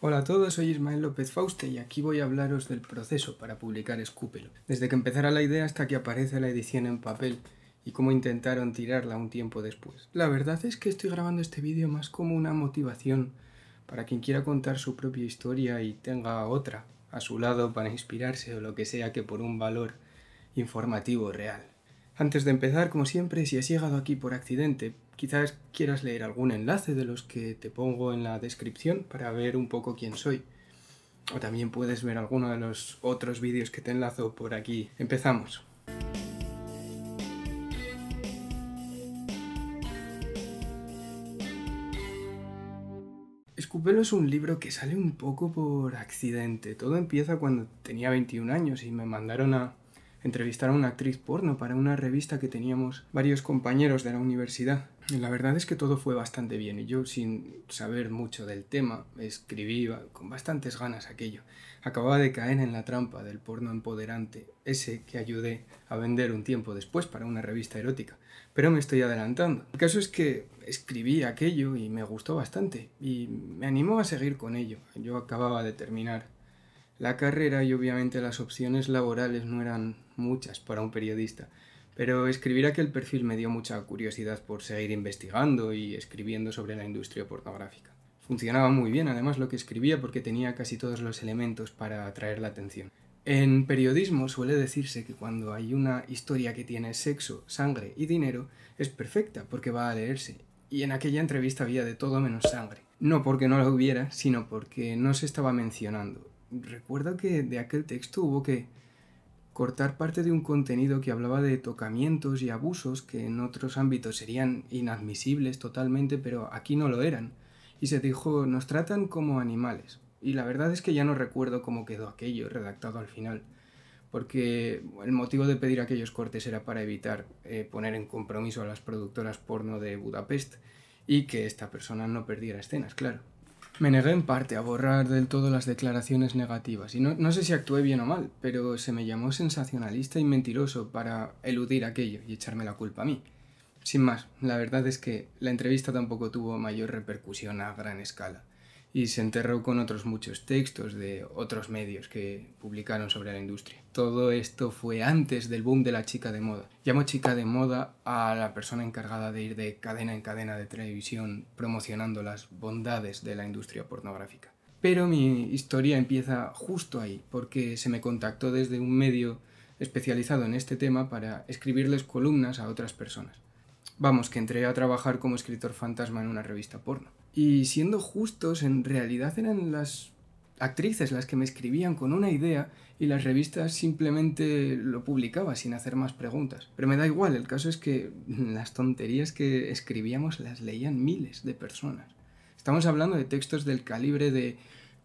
Hola a todos, soy Ismael López Fauste y aquí voy a hablaros del proceso para publicar Escúpelo. Desde que empezara la idea hasta que aparece la edición en papel y cómo intentaron tirarla un tiempo después. La verdad es que estoy grabando este vídeo más como una motivación para quien quiera contar su propia historia y tenga otra a su lado para inspirarse o lo que sea que por un valor informativo real. Antes de empezar, como siempre, si has llegado aquí por accidente, quizás quieras leer algún enlace de los que te pongo en la descripción para ver un poco quién soy. O también puedes ver alguno de los otros vídeos que te enlazo por aquí. Empezamos. Escupelo es un libro que sale un poco por accidente. Todo empieza cuando tenía 21 años y me mandaron a entrevistar a una actriz porno para una revista que teníamos varios compañeros de la universidad. La verdad es que todo fue bastante bien y yo sin saber mucho del tema escribí con bastantes ganas aquello. Acababa de caer en la trampa del porno empoderante, ese que ayudé a vender un tiempo después para una revista erótica, pero me estoy adelantando. El caso es que escribí aquello y me gustó bastante y me animó a seguir con ello. Yo acababa de terminar la carrera y obviamente las opciones laborales no eran muchas para un periodista. Pero escribir aquel perfil me dio mucha curiosidad por seguir investigando y escribiendo sobre la industria pornográfica. Funcionaba muy bien además lo que escribía porque tenía casi todos los elementos para atraer la atención. En periodismo suele decirse que cuando hay una historia que tiene sexo, sangre y dinero, es perfecta porque va a leerse. Y en aquella entrevista había de todo menos sangre. No porque no la hubiera, sino porque no se estaba mencionando. Recuerdo que de aquel texto hubo que cortar parte de un contenido que hablaba de tocamientos y abusos que en otros ámbitos serían inadmisibles totalmente, pero aquí no lo eran. Y se dijo, nos tratan como animales. Y la verdad es que ya no recuerdo cómo quedó aquello redactado al final, porque el motivo de pedir aquellos cortes era para evitar eh, poner en compromiso a las productoras porno de Budapest y que esta persona no perdiera escenas, claro. Me negué en parte a borrar del todo las declaraciones negativas, y no, sé si actué bien o mal, pero se me llamó sensacionalista y mentiroso para eludir aquello y echarme la culpa a mí. Sin más, la verdad es que la entrevista tampoco tuvo mayor repercusión a gran escala y se enterró con otros muchos textos de otros medios que publicaron sobre la industria. Todo esto fue antes del boom de la chica de moda. Llamo chica de moda a la persona encargada de ir de cadena en cadena de televisión promocionando las bondades de la industria pornográfica. Pero mi historia empieza justo ahí, porque se me contactó desde un medio especializado en este tema para escribirles columnas a otras personas. Vamos, que entré a trabajar como escritor fantasma en una revista porno. Y siendo justos, en realidad eran las actrices las que me escribían con una idea y las revistas simplemente lo publicaba sin hacer más preguntas. Pero me da igual, el caso es que las tonterías que escribíamos las leían miles de personas. Estamos hablando de textos del calibre de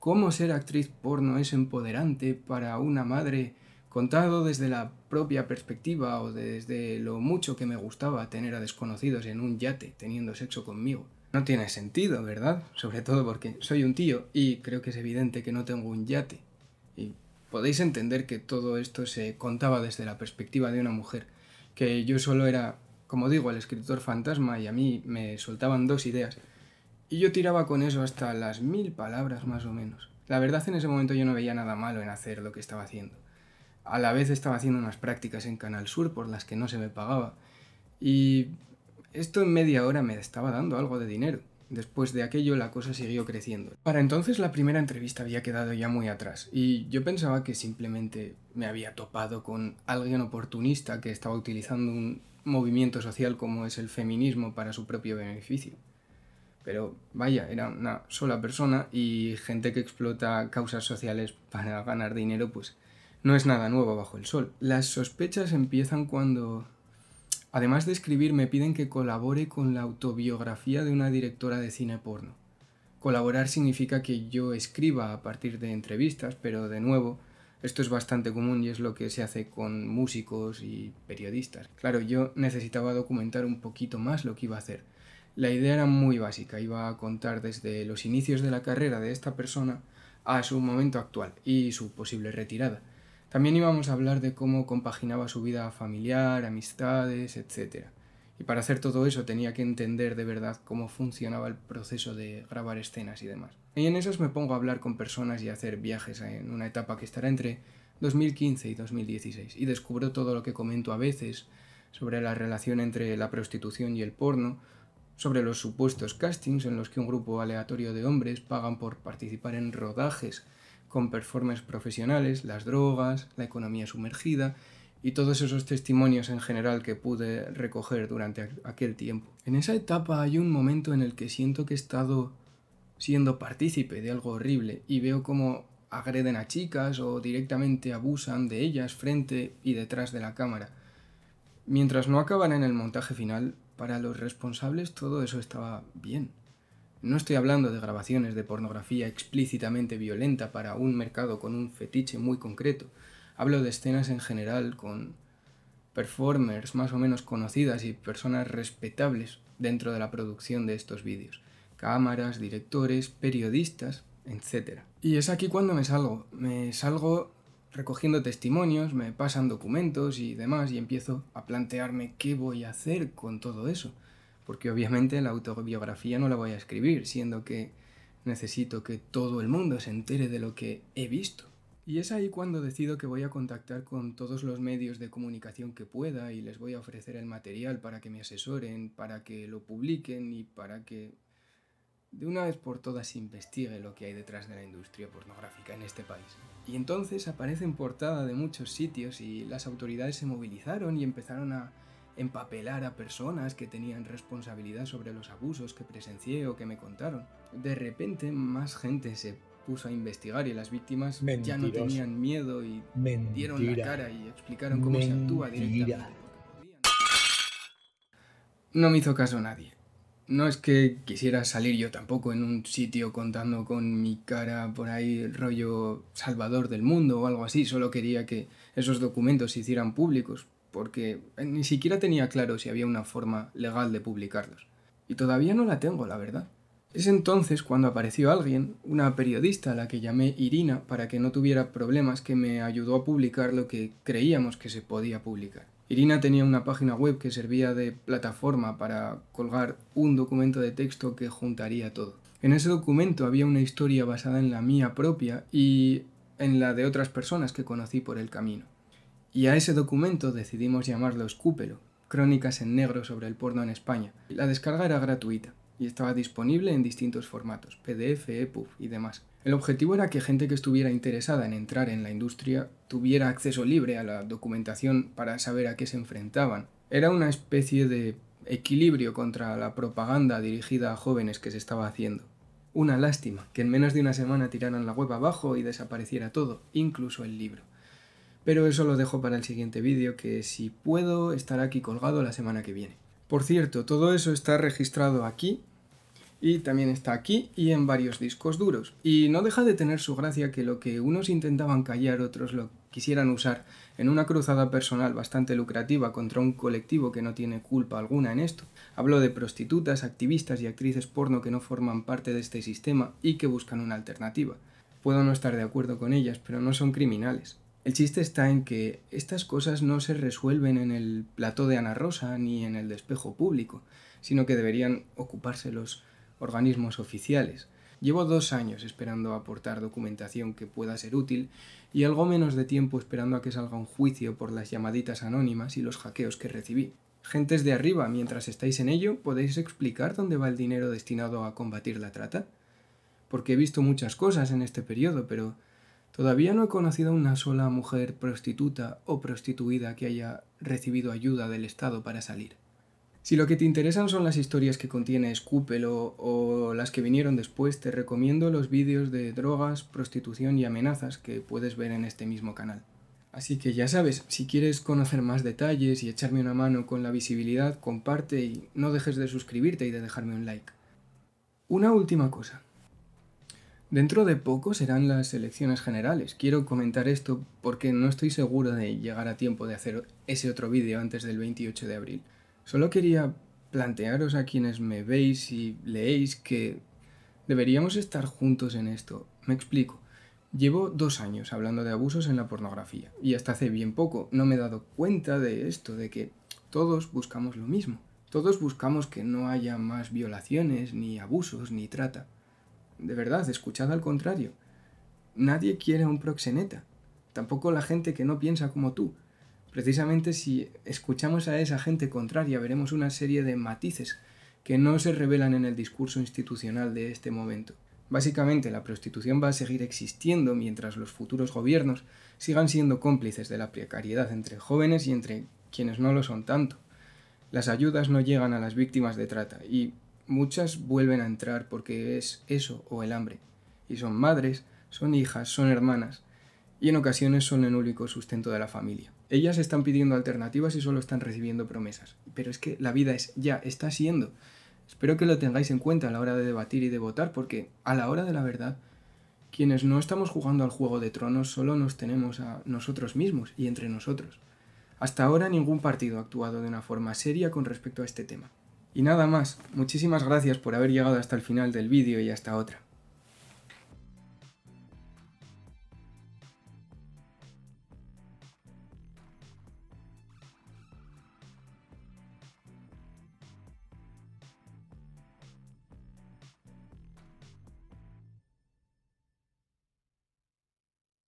cómo ser actriz porno es empoderante para una madre Contado desde la propia perspectiva o desde lo mucho que me gustaba tener a desconocidos en un yate teniendo sexo conmigo. No tiene sentido, ¿verdad? Sobre todo porque soy un tío y creo que es evidente que no tengo un yate. Y podéis entender que todo esto se contaba desde la perspectiva de una mujer, que yo solo era, como digo, el escritor fantasma y a mí me soltaban dos ideas. Y yo tiraba con eso hasta las mil palabras más o menos. La verdad en ese momento yo no veía nada malo en hacer lo que estaba haciendo a la vez estaba haciendo unas prácticas en Canal Sur por las que no se me pagaba. Y esto en media hora me estaba dando algo de dinero. Después de aquello la cosa siguió creciendo. Para entonces la primera entrevista había quedado ya muy atrás y yo pensaba que simplemente me había topado con alguien oportunista que estaba utilizando un movimiento social como es el feminismo para su propio beneficio. Pero vaya, era una sola persona y gente que explota causas sociales para ganar dinero pues no es nada nuevo bajo el sol. Las sospechas empiezan cuando, además de escribir, me piden que colabore con la autobiografía de una directora de cine porno. Colaborar significa que yo escriba a partir de entrevistas, pero de nuevo, esto es bastante común y es lo que se hace con músicos y periodistas. Claro, yo necesitaba documentar un poquito más lo que iba a hacer. La idea era muy básica, iba a contar desde los inicios de la carrera de esta persona a su momento actual y su posible retirada. También íbamos a hablar de cómo compaginaba su vida familiar, amistades, etc. Y para hacer todo eso tenía que entender de verdad cómo funcionaba el proceso de grabar escenas y demás. Y en esos me pongo a hablar con personas y a hacer viajes en una etapa que estará entre 2015 y 2016. Y descubro todo lo que comento a veces sobre la relación entre la prostitución y el porno, sobre los supuestos castings en los que un grupo aleatorio de hombres pagan por participar en rodajes con performers profesionales, las drogas, la economía sumergida y todos esos testimonios en general que pude recoger durante aquel tiempo. En esa etapa hay un momento en el que siento que he estado siendo partícipe de algo horrible y veo cómo agreden a chicas o directamente abusan de ellas frente y detrás de la cámara. Mientras no acaban en el montaje final, para los responsables todo eso estaba bien. No estoy hablando de grabaciones de pornografía explícitamente violenta para un mercado con un fetiche muy concreto. Hablo de escenas en general con performers más o menos conocidas y personas respetables dentro de la producción de estos vídeos. Cámaras, directores, periodistas, etc. Y es aquí cuando me salgo. Me salgo recogiendo testimonios, me pasan documentos y demás y empiezo a plantearme qué voy a hacer con todo eso porque obviamente la autobiografía no la voy a escribir, siendo que necesito que todo el mundo se entere de lo que he visto. Y es ahí cuando decido que voy a contactar con todos los medios de comunicación que pueda y les voy a ofrecer el material para que me asesoren, para que lo publiquen y para que de una vez por todas se investigue lo que hay detrás de la industria pornográfica en este país. Y entonces aparece en portada de muchos sitios y las autoridades se movilizaron y empezaron a empapelar a personas que tenían responsabilidad sobre los abusos que presencié o que me contaron. De repente más gente se puso a investigar y las víctimas ya no tenían miedo y me dieron la cara y explicaron cómo se actúa directamente. No me hizo caso nadie. No es que quisiera salir yo tampoco en un sitio contando con mi cara por ahí rollo salvador del mundo o algo así, solo quería que esos documentos se hicieran públicos porque eh, ni siquiera tenía claro si había una forma legal de publicarlos. Y todavía no la tengo, la verdad. Es entonces cuando apareció alguien, una periodista a la que llamé Irina para que no tuviera problemas, que me ayudó a publicar lo que creíamos que se podía publicar. Irina tenía una página web que servía de plataforma para colgar un documento de texto que juntaría todo. En ese documento había una historia basada en la mía propia y en la de otras personas que conocí por el camino. Y a ese documento decidimos llamarlo Escúpelo, Crónicas en negro sobre el porno en España. La descarga era gratuita y estaba disponible en distintos formatos, PDF, EPUB y demás. El objetivo era que gente que estuviera interesada en entrar en la industria tuviera acceso libre a la documentación para saber a qué se enfrentaban. Era una especie de equilibrio contra la propaganda dirigida a jóvenes que se estaba haciendo. Una lástima que en menos de una semana tiraran la web abajo y desapareciera todo, incluso el libro. Pero eso lo dejo para el siguiente vídeo, que si puedo estar aquí colgado la semana que viene. Por cierto, todo eso está registrado aquí, y también está aquí y en varios discos duros. Y no deja de tener su gracia que lo que unos intentaban callar, otros lo quisieran usar en una cruzada personal bastante lucrativa contra un colectivo que no tiene culpa alguna en esto. Hablo de prostitutas, activistas y actrices porno que no forman parte de este sistema y que buscan una alternativa. Puedo no estar de acuerdo con ellas, pero no son criminales. El chiste está en que estas cosas no se resuelven en el plató de Ana Rosa ni en el despejo público, sino que deberían ocuparse los organismos oficiales. Llevo dos años esperando aportar documentación que pueda ser útil y algo menos de tiempo esperando a que salga un juicio por las llamaditas anónimas y los hackeos que recibí. Gentes de arriba, mientras estáis en ello, ¿podéis explicar dónde va el dinero destinado a combatir la trata? Porque he visto muchas cosas en este periodo, pero Todavía no he conocido una sola mujer prostituta o prostituida que haya recibido ayuda del Estado para salir. Si lo que te interesan son las historias que contiene Escúpelo o las que vinieron después, te recomiendo los vídeos de drogas, prostitución y amenazas que puedes ver en este mismo canal. Así que ya sabes, si quieres conocer más detalles y echarme una mano con la visibilidad, comparte y no dejes de suscribirte y de dejarme un like. Una última cosa. Dentro de poco serán las elecciones generales. Quiero comentar esto porque no estoy seguro de llegar a tiempo de hacer ese otro vídeo antes del 28 de abril. Solo quería plantearos a quienes me veis y leéis que deberíamos estar juntos en esto. Me explico. Llevo dos años hablando de abusos en la pornografía y hasta hace bien poco no me he dado cuenta de esto, de que todos buscamos lo mismo. Todos buscamos que no haya más violaciones, ni abusos, ni trata de verdad, escuchad al contrario. Nadie quiere un proxeneta, tampoco la gente que no piensa como tú. Precisamente si escuchamos a esa gente contraria veremos una serie de matices que no se revelan en el discurso institucional de este momento. Básicamente, la prostitución va a seguir existiendo mientras los futuros gobiernos sigan siendo cómplices de la precariedad entre jóvenes y entre quienes no lo son tanto. Las ayudas no llegan a las víctimas de trata y muchas vuelven a entrar porque es eso o el hambre. Y son madres, son hijas, son hermanas, y en ocasiones son el único sustento de la familia. Ellas están pidiendo alternativas y solo están recibiendo promesas. Pero es que la vida es ya, está siendo. Espero que lo tengáis en cuenta a la hora de debatir y de votar, porque a la hora de la verdad, quienes no estamos jugando al juego de tronos solo nos tenemos a nosotros mismos y entre nosotros. Hasta ahora ningún partido ha actuado de una forma seria con respecto a este tema. Y nada más, muchísimas gracias por haber llegado hasta el final del vídeo y hasta otra.